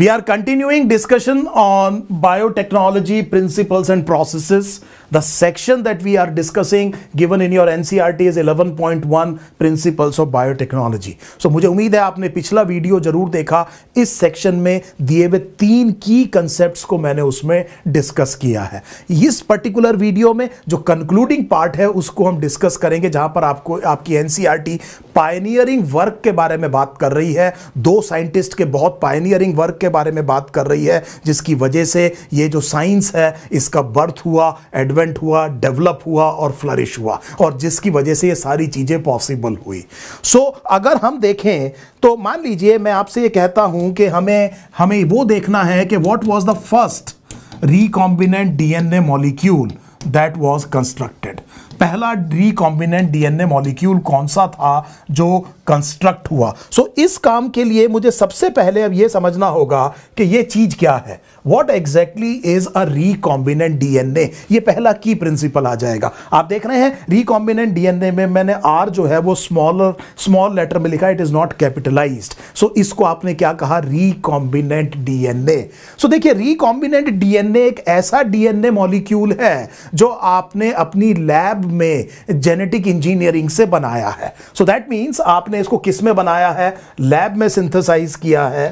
We are continuing discussion on biotechnology principles and processes. The section that we are discussing given in your NCRT e is 11.1 principles of biotechnology. So मुझे उम्मीद है आपने पिछला video जरूर देखा इस section में दिए हुए तीन की कंसेप्ट को मैंने उसमें डिस्कस किया है इस पर्टिकुलर वीडियो में जो कंक्लूडिंग पार्ट है उसको हम डिस्कस करेंगे जहां पर आपको आपकी एनसीआर टी पायनियरिंग वर्क के बारे में बात कर रही है दो साइंटिस्ट के बहुत पायनियरिंग वर्क के के बारे में बात कर रही है जिसकी वजह से ये जो साइंस है इसका बर्थ हुआ एडवेंट हुआ डेवलप हुआ और फ्लरिश हुआ और जिसकी वजह से ये सारी चीज़ें पॉसिबल हुई सो so, अगर हम देखें तो मान लीजिए मैं आपसे ये कहता हूं कि हमें हमें वो देखना है कि what was the first recombinant DNA molecule that was constructed पहला रिकॉम्बिनेंट डीएनए मॉलिक्यूल कौन सा था जो कंस्ट्रक्ट हुआ सो so, इस काम के लिए मुझे सबसे पहले अब यह समझना होगा कि यह चीज क्या है what exactly is a recombinant DNA यह पहला की प्रिंसिपल आ जाएगा आप देख रहे हैं रिकॉम्बिनेंट डीएनए में मैंने आर जो है वो स्मॉलर स्मॉल लेटर में लिखा it is not capitalize so इसको आपने क्या कहा रिकॉम्बिनेंट डीएनए सो देखिए रिकॉम्बिनेंट डीएनए एक ऐसा डीएनए मॉलिक्यूल है जो आपने अपनी लैब में जेनेटिक इंजीनियरिंग से बनाया है सो दैट मीन्स आपने इसको किस में बनाया है लैब में सिंथेसाइज किया है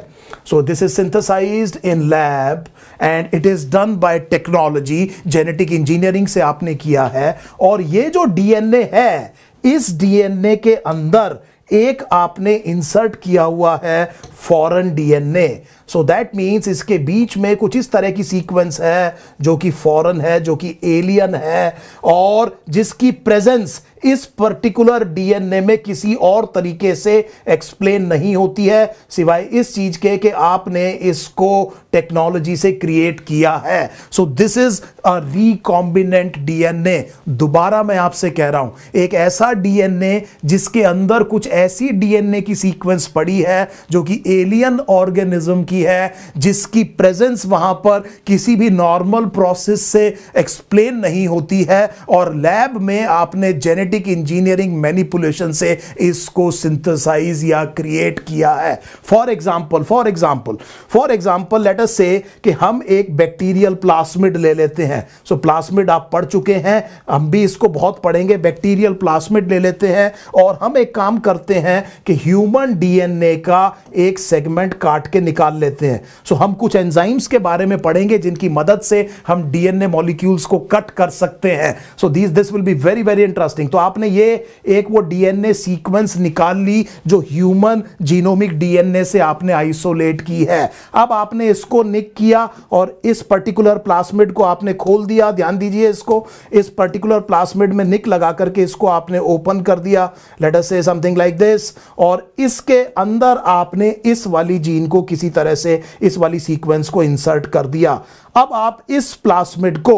so this is synthesize in lab and it is done by technology genetic engineering से आपने किया है और ये जो डीएनए है इस डीएनए के अंदर एक आपने इंसर्ट किया हुआ है foreign DNA so that means इसके बीच में कुछ इस तरह की सीक्वेंस है जो कि फॉरेन है जो कि एलियन है और जिसकी प्रेजेंस इस पर्टिकुलर डीएनए में किसी और तरीके से एक्सप्लेन नहीं होती है सिवाय इस चीज के कि आपने इसको टेक्नोलॉजी से क्रिएट किया है so this is a recombinant DNA दोबारा मैं आपसे कह रहा हूं एक ऐसा डीएनए जिसके अंदर कुछ ऐसी डीएनए की सीक्वेंस पड़ी है जो कि एलियन ऑर्गेनिज्म की है जिसकी प्रेजेंस वहां पर किसी भी नॉर्मल प्रोसेस से एक्सप्लेन नहीं होती है और लैब में आपने जेनेटिक जेनेटिक इंजीनियरिंग मैनिपुलेशन से इसको सिंथेसाइज या क्रिएट किया है for example for example for example let's say कि हम एक बैक्टीरियल प्लास्मिड ले लेते हैं सो so, प्लास्मिड आप पढ़ चुके हैं हम भी इसको बहुत पढ़ेंगे बैक्टीरियल प्लास्मिड ले लेते हैं और हम एक काम करते हैं कि ह्यूमन डीएनए का एक सेगमेंट काट के निकाल लेते हैं सो so, हम कुछ एंजाइम्स के बारे में पढ़ेंगे जिनकी मदद से हम डीएनए मॉलिक्यूल्स को कट कर सकते हैं so this this will be very very interesting तो आपने ये एक वो डीएनए सीक्वेंस निकाल ली जो ह्यूमन जीनोमिक डीएनए से आपने आइसोलेट की है अब आपने इसको निक किया और इस पर्टिकुलर प्लास्मिड को आपने खोल दिया ध्यान दीजिए इसको इस पर्टिकुलर प्लास्मिड में निक लगा करके इसको आपने ओपन कर दिया लेट अस से समथिंग लाइक दिस और इसके अंदर आपने इस वाली जीन को किसी तरह से इस वाली सीक्वेंस को इंसर्ट कर दिया अब आप इस प्लास्मिड को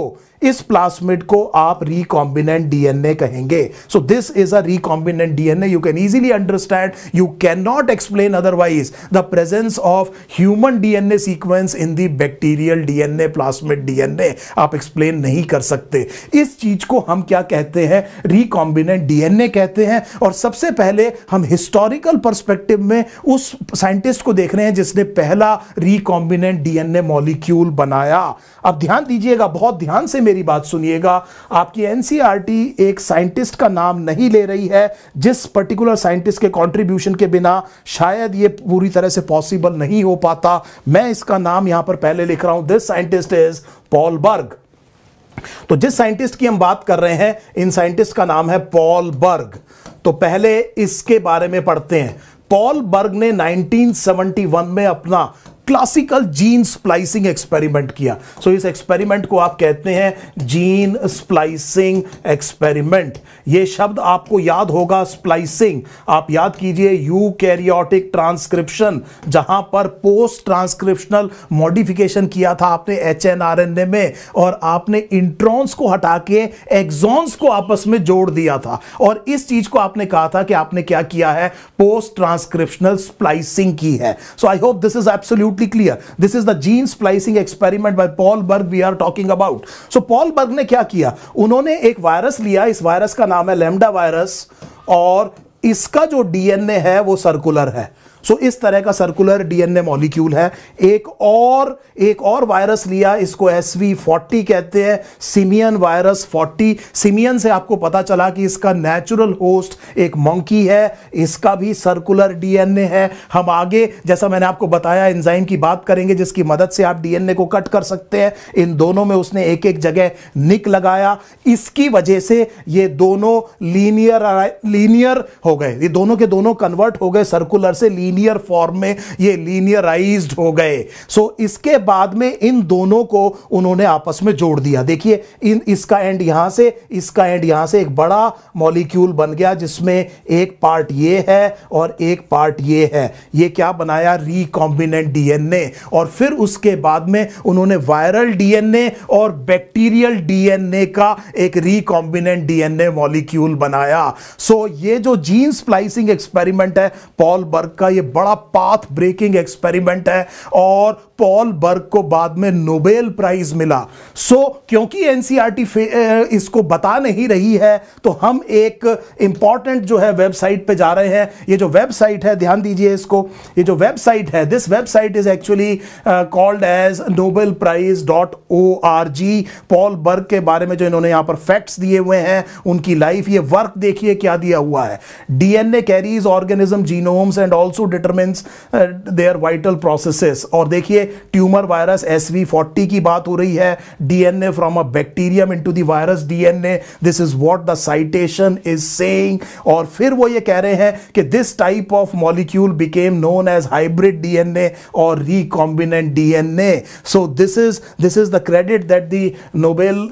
इस प्लास्मिड को आप रिकॉम्बिनेंट डीएनए कहेंगे so this is a recombinant DNA you can easily understand you can not explain otherwise the presence of human DNA sequence in the bacterial DNA plasmid DNA आप explain नहीं कर सकते इस चीज को हम क्या कहते हैं रिकॉम्बिनेंट डीएनए कहते हैं और सबसे पहले हम हिस्टोरिकल परस्पेक्टिव में उस साइंटिस्ट को देख रहे हैं जिसने पहला रिकॉम्बिनेंट डीएनए मॉलिक्यूल बनाया अब ध्यान दीजिएगा बहुत ध्यान से मेरी बात सुनिएगा आपकी एनसीईआरटी e एक साइंटिस्ट का नाम नहीं ले रही है जिस पर्टिकुलर साइंटिस्ट के कॉन्ट्रीब्यूशन के बिना शायद ये पूरी तरह से पॉसिबल नहीं हो पाता मैं इसका नाम यहां पर पहले लिख रहा हूं this scientist is Paul Berg तो जिस साइंटिस्ट की हम बात कर रहे हैं इन साइंटिस्ट का नाम है पॉल बर्ग तो पहले इसके बारे में पढ़ते हैं पॉल बर्ग ने 1971 में अपना क्लासिकल जीन स्प्लाइसिंग एक्सपेरिमेंट किया सो so, इस एक्सपेरिमेंट को आप कहते हैं जीन स्प्लाइसिंग एक्सपेरिमेंट ये शब्द आपको याद होगा स्प्लाइसिंग आप याद कीजिए यू कैरियोटिक ट्रांसक्रिप्शन जहां पर पोस्ट ट्रांसक्रिप्शनल मॉडिफिकेशन किया था आपने H N N R A में और आपने इंट्रॉन्स को हटा के एग्जॉन्स को आपस में जोड़ दिया था और इस चीज को आपने कहा था कि आपने क्या किया है पोस्ट ट्रांसक्रिप्शनल स्प्लाइसिंग की है so I hope this is absolute absolutely clear. This is the gene splicing experiment by Paul Berg we are talking about. So Paul Berg ने क्या किया उन्होंने एक वायरस लिया इस वायरस का नाम है लेमडा वायरस और इसका जो डीएनए है वो सर्कुलर है सो so, इस तरह का सर्कुलर डीएनए मॉलिक्यूल है एक और एक और वायरस लिया इसको एस वी फोर्टी कहते हैं सिमियन वायरस फोर्टी सिमियन से आपको पता चला कि इसका नेचुरल होस्ट एक मंकी है इसका भी सर्कुलर डीएनए है हम आगे जैसा मैंने आपको बताया एंजाइम की बात करेंगे जिसकी मदद से आप डीएनए को कट कर सकते हैं इन दोनों में उसने एक एक जगह निक लगाया इसकी वजह से ये दोनों लीनियर लीनियर हो गए ये दोनों के दोनों कन्वर्ट हो गए सर्कुलर से लीनियर लीनियर फॉर्म में ये लीनियराइज हो गए सो so, इसके बाद में इन दोनों को उन्होंने आपस में जोड़ दिया देखिए इन इसका एंड यहां से इसका एंड यहां से एक बड़ा मॉलिक्यूल बन गया जिसमें एक पार्ट ये है और एक पार्ट ये है ये क्या बनाया रिकॉम्बिनेंट डीएनए और फिर उसके बाद में उन्होंने वायरल डीएनए और बैक्टीरियल डीएनए का एक रिकॉम्बिनेंट डीएनए मॉलिक्यूल बनाया सो so, ये जो जीन स्प्लाइसिंग एक्सपेरिमेंट है पॉल बर्ग का ये बड़ा पाथ ब्रेकिंग एक्सपेरिमेंट है और पॉल बर्ग को बाद में नोबेल प्राइज मिला सो so, क्योंकि एनसीआर इसको बता नहीं रही है तो हम एक इंपॉर्टेंट जो है वेबसाइट पे जा रहे हैं ये जो वेबसाइट है ध्यान दीजिए इसको ये जो वेबसाइट है this website is actually called as Nobel Prize dot O R G Paul Berg के बारे में जो इन्होंने यहां पर फैक्ट्स दिए हुए हैं उनकी लाइफ ये वर्क देखिए क्या दिया हुआ है DNA carries organism genomes and also determine their vital processes और देखिए tumour virus S V forty की बात हो रही है DNA from a bacterium into the virus DNA this is what the citation is saying और फिर वो ये कह रहे हैं कि this type of molecule became known as hybrid DNA और recombinant DNA so this is this is the credit that the Nobel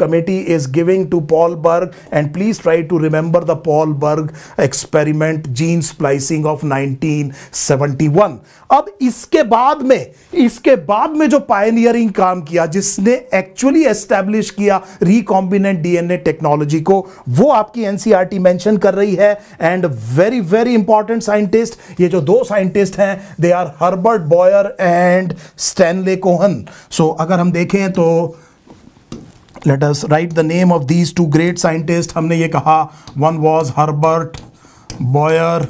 committee is giving to Paul Berg and please try to remember the Paul Berg experiment gene splicing of 1971 अब इसके बाद में इसके बाद में जो pioneering काम किया जिसने एक्चुअली एस्टेब्लिश किया रिकॉम्बिनेंट डीएनए टेक्नोलॉजी को वो आपकी एनसीईआरटी मेंशन e कर रही है and very very important scientist ये जो दो साइंटिस्ट हैं they are Herbert Boyer and Stanley Cohen so अगर हम देखें तो let us write the name of these two great scientist हमने ये कहा one was Herbert Boyer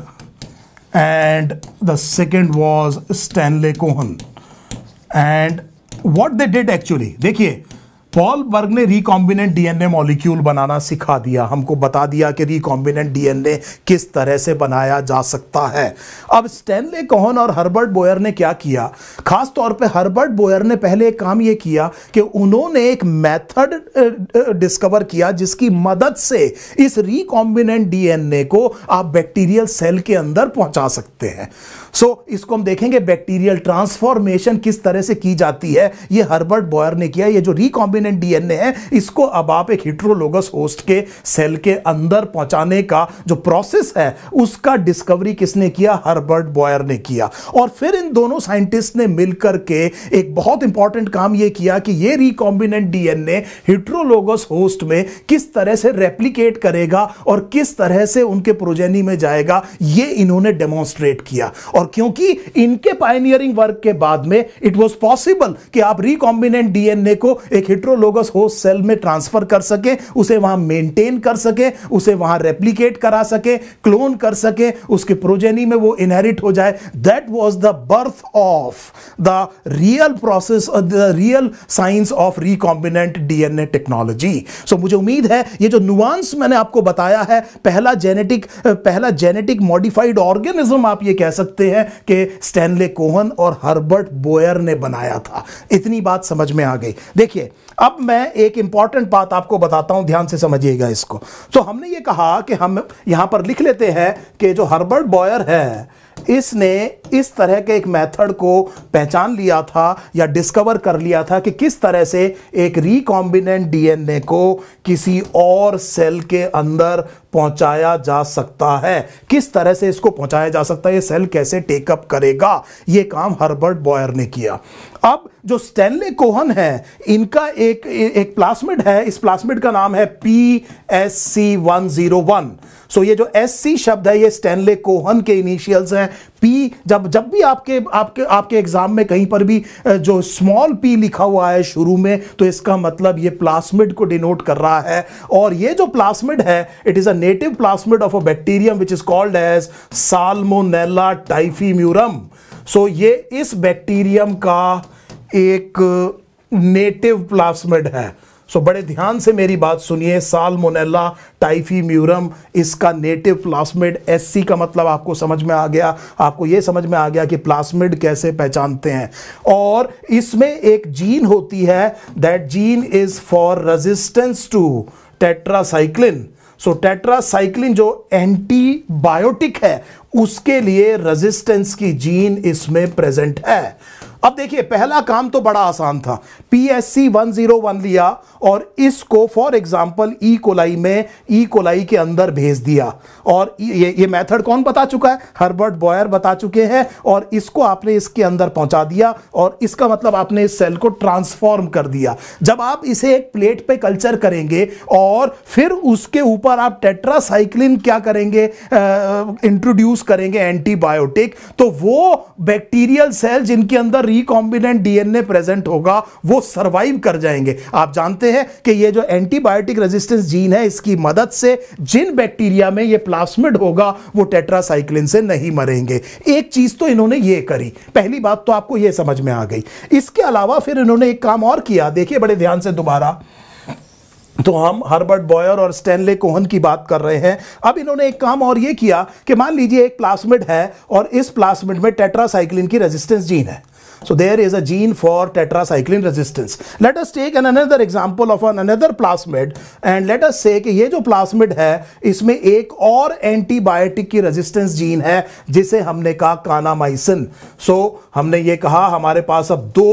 and the second was Stanley Cohen and what they did actually देखिए Paul Berg ने recombinant DNA molecule बनाना सिखा दिया हमको बता दिया कि रिकॉम्बिनेंट डीएनए किस तरह से बनाया जा सकता है अब स्टैनले कोहन और हर्बर्ट बोयर ने क्या किया खास तौर पे हर्बर्ट बोयर ने पहले एक काम ये किया कि उन्होंने एक मेथड डिस्कवर किया जिसकी मदद से इस रिकॉम्बिनेंट डीएनए को आप बैक्टीरियल सेल के अंदर पहुंचा सकते हैं सो so, इसको हम देखेंगे बैक्टीरियल ट्रांसफॉर्मेशन किस तरह से की जाती है ये हर्बर्ट बॉयर ने किया ये जो रिकॉम्बिनेंट डीएनए है इसको अब आप एक हिट्रोलोगस होस्ट के सेल के अंदर पहुंचाने का जो प्रोसेस है उसका डिस्कवरी किसने किया हर्बर्ट बॉयर ने किया और फिर इन दोनों साइंटिस्ट ने मिलकर के एक बहुत इंपॉर्टेंट काम यह किया कि ये रिकॉम्बिनेंट डीएनए हिट्रोलोगस होस्ट में किस तरह से रेप्लीकेट करेगा और किस तरह से उनके प्रोजेनी में जाएगा ये इन्होंने डेमोन्स्ट्रेट किया और और क्योंकि इनके पायनियरिंग वर्क के बाद में इट वॉज पॉसिबल कि आप रिकॉम्बिनेंट डीएनए को एक हिट्रोलोगस होस्ट सेल में ट्रांसफर कर सके उसे वहां मेंटेन कर सके उसे वहां रेप्लीकेट करा सके क्लोन कर सके उसके प्रोजेनी में वो इनहेरिट हो जाए that was the birth of the real process the real science of recombinant DNA technology so मुझे उम्मीद है ये जो नुआंस मैंने आपको बताया है पहला जेनेटिक uh, पहला जेनेटिक मॉडिफाइड ऑर्गेनिज्म आप ये कह सकते हैं हैं कि स्टैनले कोहन और हर्बर्ट बोयर ने बनाया था इतनी बात समझ में आ गई देखिए अब मैं एक इंपॉर्टेंट बात आपको बताता हूं ध्यान से समझिएगा इसको तो हमने ये कहा कि हम यहां पर लिख लेते हैं कि जो हर्बर्ट बॉयर है इसने इस तरह के एक मेथड को पहचान लिया था या डिस्कवर कर लिया था कि किस तरह से एक रिकॉम्बिनेंट डीएनए को किसी और सेल के अंदर पहुंचाया जा सकता है किस तरह से इसको पहुंचाया जा सकता है ये सेल कैसे टेकअप करेगा ये काम हर्बर्ट बॉयर ने किया अब जो स्टैनले कोहन है इनका एक एक प्लास्मिड है इस प्लास्मिड का नाम है P S C one zero one so ये जो एस सी शब्द है ये स्टैनले कोहन के इनिशियल्स हैं पी जब जब भी आपके आपके आपके एग्जाम में कहीं पर भी जो स्मॉल पी लिखा हुआ है शुरू में तो इसका मतलब ये प्लास्मिड को डिनोट कर रहा है और ये जो प्लास्मिड है it is a native plasmid of a bacterium which is called as Salmonella typhimurium so ये इस बैक्टीरियम का एक नेटिव प्लास्मिड है सो बड़े ध्यान से मेरी बात सुनिए साल मोनेला टाइफी म्यूरम इसका नेटिव प्लास्मिड एस का मतलब आपको समझ में आ गया आपको ये समझ में आ गया कि प्लास्मिड कैसे पहचानते हैं और इसमें एक जीन होती है that gene is for resistance to tetracycline so tetracycline जो एंटीबायोटिक है उसके लिए रेजिस्टेंस की जीन इसमें प्रेजेंट है अब देखिए पहला काम तो बड़ा आसान था पीएससी 101 लिया और इसको फॉर एग्जांपल ई कोलाई में ई e कोलाई के अंदर भेज दिया और ये ये मेथड कौन बता चुका है हर्बर्ट बॉयर बता चुके हैं और इसको आपने इसके अंदर पहुंचा दिया और इसका मतलब आपने इस सेल को ट्रांसफॉर्म कर दिया जब आप इसे एक प्लेट पे कल्चर करेंगे और फिर उसके ऊपर आप टेट्रासाइक्लिन क्या करेंगे इंट्रोड्यूस करेंगे एंटीबायोटिक तो वो बैक्टीरियल सेल जिनके अंदर रिकॉम्बिनेंट डीएनए प्रेजेंट होगा वो सर्वाइव कर जाएंगे आप जानते हैं कि ये जो एंटीबायोटिक रेजिस्टेंस जीन है इसकी मदद से जिन बैक्टीरिया में ये प्लास्मिड होगा वो टेट्रासाइक्लिन से नहीं मरेंगे एक चीज तो इन्होंने ये करी पहली बात तो आपको ये समझ में आ गई इसके अलावा फिर इन्होंने एक काम और किया देखिए बड़े ध्यान से दोबारा तो हम हर्बर्ट बॉयर और स्टैनले कोहन की बात कर रहे हैं अब इन्होंने एक काम और ये किया कि मान लीजिए एक प्लास्मिड है और इस प्लास्मिड में टेट्रासाइक्लिन की रेजिस्टेंस जीन है So there is a gene for tetracycline resistance. Let us take an another example of an another plasmid and let us say ki ye jo plasmid hai isme ek aur antibiotic ki resistance gene hai jise humne kaha kanamycin so, humne ye kaha hamare paas ab do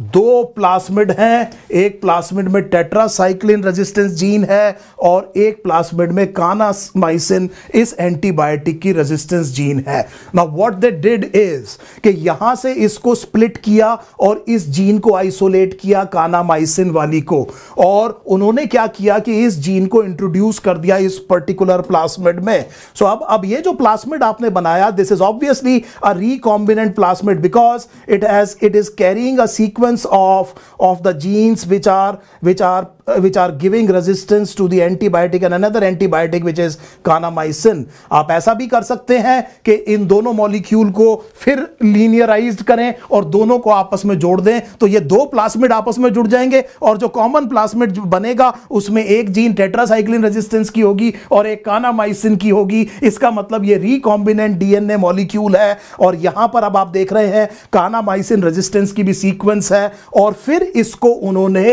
दो plasmid हैं एक plasmid में tetracycline resistance gene है और एक plasmid में कानासमाइसिन इस antibiotic की रेजिस्टेंस जीन है ना व्हाट दे डिड इज कि यहां से इसको स्प्लिट किया और इस जीन को आइसोलेट किया कानामाइसिन वाली को और उन्होंने क्या किया कि इस जीन को इंट्रोड्यूस कर दिया इस पर्टिकुलर प्लास्मिड में सो so अब अब ये जो प्लास्मिड आपने बनाया this is obviously a recombinant plasmid because it has it is carrying a sequence sequence of of the genes which are which are Uh, which are giving resistance to the antibiotic and another antibiotic which is kanamycin आप ऐसा भी कर सकते हैं कि इन दोनों molecule को फिर लीनियराइज्ड करें और दोनों को आपस में जोड़ दें तो ये दो प्लास्मिड आपस में जुड़ जाएंगे और जो कॉमन प्लास्मिड बनेगा उसमें एक जीन टेट्रासाइक्लिन रेजिस्टेंस की होगी और एक कानामाइसिन की होगी इसका मतलब ये रिकॉम्बिनेंट डीएनए मॉलिक्यूल है और यहां पर अब आप देख रहे हैं कानामाइसिन रेजिस्टेंस की भी सीक्वेंस है और फिर इसको उन्होंने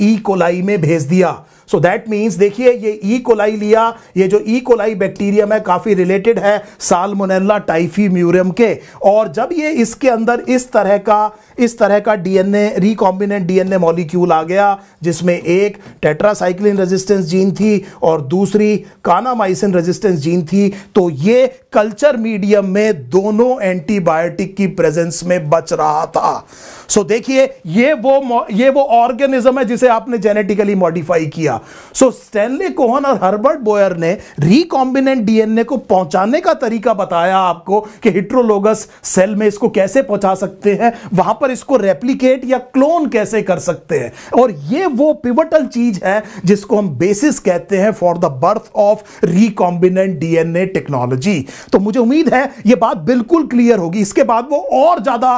ई e. कोलाई में भेज दिया सो दैट मीन्स देखिए ये ई e. कोलाई लिया ये जो ई कोलाई बैक्टीरियम है काफ़ी रिलेटेड है सालमोनेला टाइफी म्यूरियम के और जब ये इसके अंदर इस तरह का इस तरह का डीएनए रिकॉम्बिनेंट डीएनए मॉलिक्यूल आ गया जिसमें एक टेट्रासाइक्लिन रेजिस्टेंस जीन थी और दूसरी कानामाइसिन रेजिस्टेंस जीन थी तो ये कल्चर मीडियम में दोनों एंटीबायोटिक की प्रेजेंस में बच रहा था सो so देखिए ये वो ये वो ऑर्गेनिज्म है जिसे आपने जेनेटिकली मॉडिफाई किया सो स्टैनले कोहन और हर्बर्ट बोयर ने रिकॉम्बिनेंट डीएनए को पहुंचाने का तरीका बताया आपको कि हिट्रोलोगस सेल में इसको कैसे पहुंचा सकते हैं वहां पर इसको रेप्लीकेट या क्लोन कैसे कर सकते हैं और ये वो पिवटल चीज है जिसको हम बेसिस कहते हैं for the birth of recombinant DNA technology तो मुझे उम्मीद है ये बात बिल्कुल क्लियर होगी इसके बाद वो और ज्यादा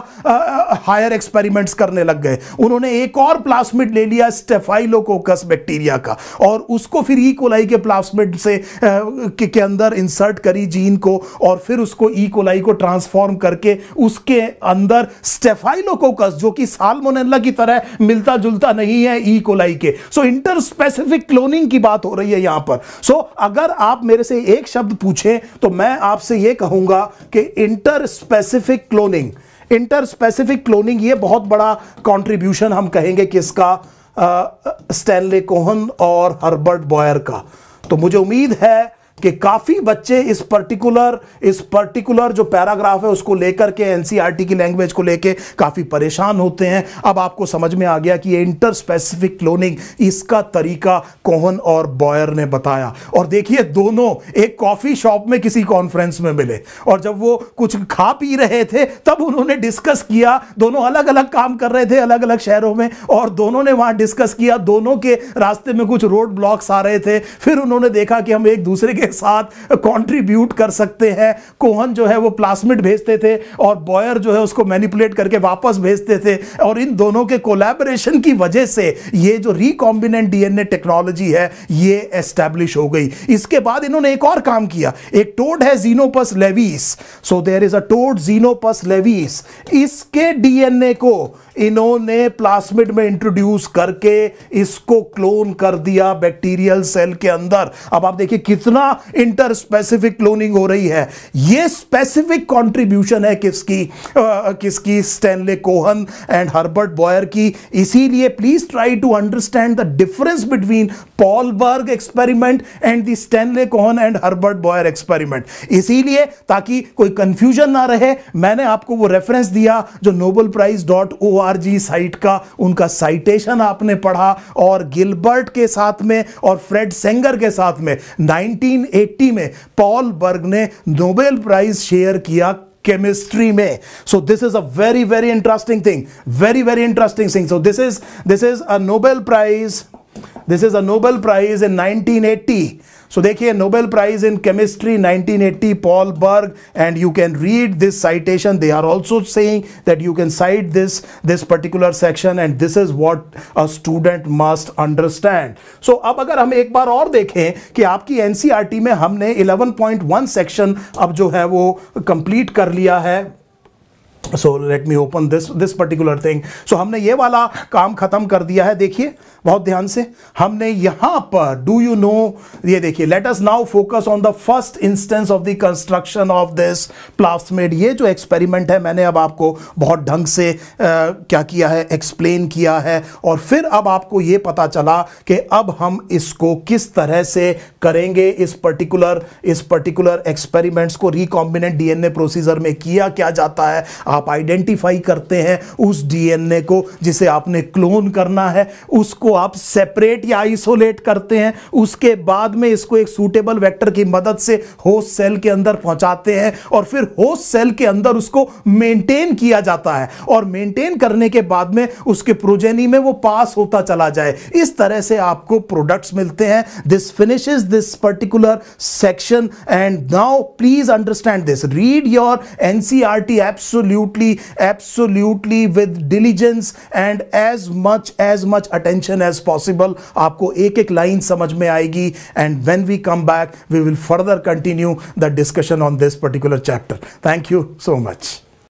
हायर एक्सपेरिमेंट्स करने लग गए उन्होंने एक और प्लास्मिड ले लिया स्टेफाइलोकोकस बैक्टीरिया का और उसको फिर ई e. कोलाई के प्लास्मिड से के, के अंदर इंसर्ट करी जीन को और फिर उसको ई e. कोलाई को ट्रांसफॉर्म करके उसके अंदर स्टेफाइलोकोकस जो कि सालमोनेला की तरह मिलता जुलता नहीं है ई e. कोलाई के सो इंटर स्पेसिफिक क्लोनिंग की बात हो रही है यहां पर सो अगर आप मेरे से एक शब्द पूछें तो मैं आपसे यह कहूंगा कि inter specific cloning inter specific cloning ये बहुत बड़ा कंट्रीब्यूशन हम कहेंगे किसका स्टैनले कोहन और हर्बर्ट बॉयर का तो मुझे उम्मीद है कि काफी बच्चे इस पर्टिकुलर इस पर्टिकुलर जो पैराग्राफ है उसको लेकर के एनसीईआरटी e की लैंग्वेज को लेकर काफी परेशान होते हैं अब आपको समझ में आ गया कि इंटर स्पेसिफिक क्लोनिंग इसका तरीका कोहन और बॉयर ने बताया और देखिए दोनों एक कॉफी शॉप में किसी कॉन्फ्रेंस में मिले और जब वो कुछ खा पी रहे थे तब उन्होंने डिस्कस किया दोनों अलग अलग काम कर रहे थे अलग अलग शहरों में और दोनों ने वहां डिस्कस किया दोनों के रास्ते में कुछ रोड ब्लॉक्स आ रहे थे फिर उन्होंने देखा कि हम एक दूसरे के के साथ कंट्रीब्यूट कर सकते हैं कोहन जो है वो प्लास्मिड भेजते थे और बॉयर जो है उसको मैनिपुलेट करके वापस भेजते थे और इन दोनों के कोलैबोरेशन की वजह से ये जो रिकॉम्बिनेंट डीएनए टेक्नोलॉजी है ये एस्टैब्लिश हो गई इसके बाद इन्होंने एक और काम किया एक टोड है Xenopus laevis so there is a toad Xenopus laevis इसके डीएनए को इन्होंने प्लास्मिड में इंट्रोड्यूस करके इसको क्लोन कर दिया बैक्टीरियल सेल के अंदर अब आप देखिए कितना इंटर स्पेसिफिक क्लोनिंग हो रही है ये स्पेसिफिक कंट्रीब्यूशन है किसकी आ, किसकी Stanley Cohen and Herbert Boyer की इसीलिए please try to understand the difference between Paul Berg experiment and the Stanley Cohen and Herbert Boyer experiment इसीलिए ताकि कोई कंफ्यूजन ना रहे मैंने आपको वो रेफरेंस दिया जो Nobel Prize dot O site का उनका साइटेशन आपने पढ़ा और गिलबर्ट के साथ में और फ्रेड सेंगर के साथ में 1980 में पॉल बर्ग ने नोबेल प्राइज शेयर किया केमिस्ट्री में so this is a very very interesting thing very very interesting thing so this is this is a Nobel Prize this is a Nobel Prize in 1980 so देखिए Nobel Prize in chemistry nineteen eighty Paul Berg and you can read this citation they are also saying that you can cite this this particular section and this is what a student must understand so अब अगर हम एक बार और देखें कि आपकी N C R T में हमने इलेवन पॉइंट वन सेक्शन अब जो है वो कंप्लीट कर लिया है so let me open this this particular thing so हमने ये वाला काम खत्म कर दिया है देखिए बहुत ध्यान से हमने यहां पर डू यू नो ये देखिए let us now focus on the first instance of the construction of this plasmid ये जो एक्सपेरिमेंट है मैंने अब आपको बहुत ढंग से आ, क्या किया है एक्सप्लेन किया है और फिर अब आपको ये पता चला कि अब हम इसको किस तरह से करेंगे इस पर्टिकुलर इस पर्टिकुलर एक्सपेरिमेंट्स को रिकॉम्बिनेंट डीएनए प्रोसीजर में किया क्या जाता है आप आइडेंटिफाई करते हैं उस डीएनए को जिसे आपने क्लोन करना है उसको आप सेपरेट या आइसोलेट करते हैं उसके बाद में इसको एक सूटेबल वेक्टर की मदद से होस्ट सेल के अंदर पहुंचाते हैं और फिर होस्ट सेल के अंदर उसको मेंटेन किया जाता है और मेंटेन करने के बाद में उसके प्रोजेनी में वो पास होता चला जाए इस तरह से आपको प्रोडक्ट्स मिलते हैं this finishes this particular section and now please understand this read your NCR absolutely absolutely with diligence and as much as much attention as possible आपको एक एक लाइन समझ में आएगी and when we come back we will further continue the discussion on this particular chapter thank you so much